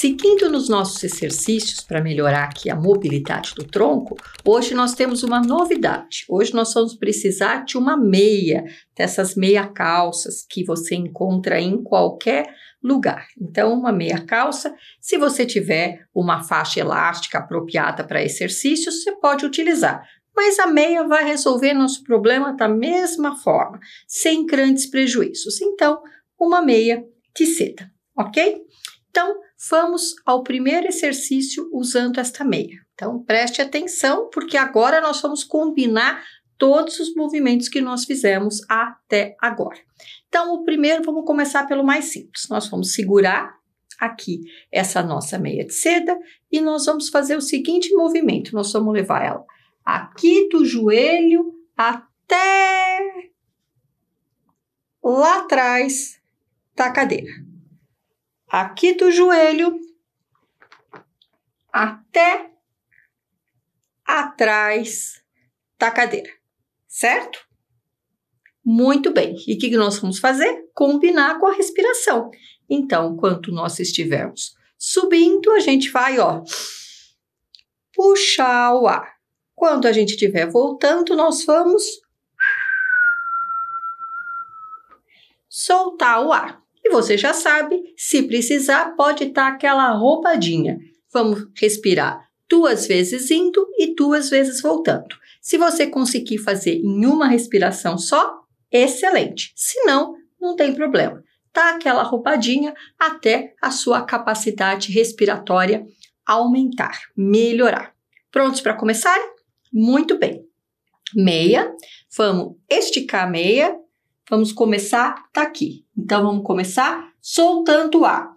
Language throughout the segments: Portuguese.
Seguindo nos nossos exercícios para melhorar aqui a mobilidade do tronco, hoje nós temos uma novidade. Hoje nós vamos precisar de uma meia, dessas meia calças que você encontra em qualquer lugar. Então, uma meia calça, se você tiver uma faixa elástica apropriada para exercícios, você pode utilizar mas a meia vai resolver nosso problema da mesma forma, sem grandes prejuízos. Então, uma meia de seda, ok? Então, vamos ao primeiro exercício usando esta meia. Então, preste atenção, porque agora nós vamos combinar todos os movimentos que nós fizemos até agora. Então, o primeiro, vamos começar pelo mais simples. Nós vamos segurar aqui essa nossa meia de seda e nós vamos fazer o seguinte movimento. Nós vamos levar ela aqui do joelho até lá atrás da cadeira aqui do joelho até atrás da cadeira, certo? Muito bem. E o que nós vamos fazer? Combinar com a respiração. Então, quando nós estivermos subindo, a gente vai, ó, puxar o ar. Quando a gente estiver voltando, nós vamos soltar o ar. E você já sabe, se precisar, pode estar tá aquela roupadinha. Vamos respirar duas vezes indo e duas vezes voltando. Se você conseguir fazer em uma respiração só, excelente. Se não, não tem problema. Tá aquela roupadinha até a sua capacidade respiratória aumentar, melhorar. Prontos para começar? Muito bem. Meia, vamos esticar a meia, Vamos começar, tá aqui. Então vamos começar soltando o ar.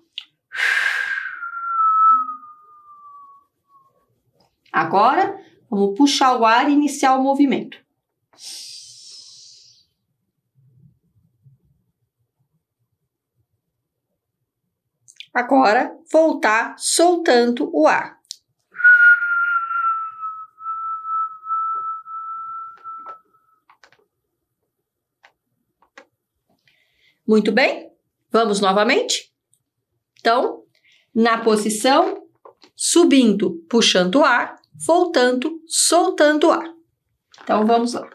Agora vamos puxar o ar e iniciar o movimento. Agora voltar soltando o ar. Muito bem, vamos novamente. Então, na posição, subindo, puxando o ar, voltando, soltando o ar. Então, vamos lá.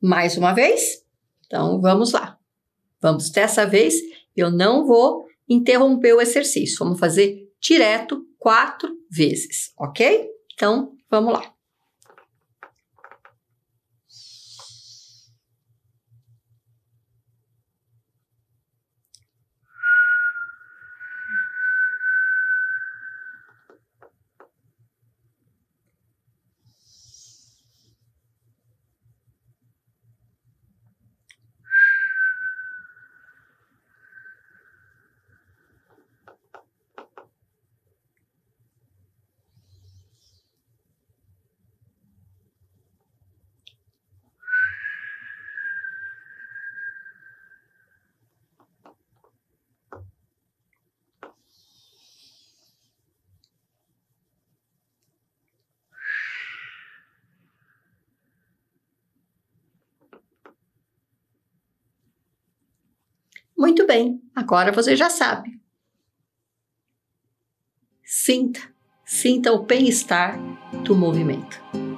mais uma vez? Então vamos lá. Vamos dessa vez, eu não vou interromper o exercício. Vamos fazer direto quatro vezes, ok? Então vamos lá. Muito bem, agora você já sabe. Sinta, sinta o bem-estar do movimento.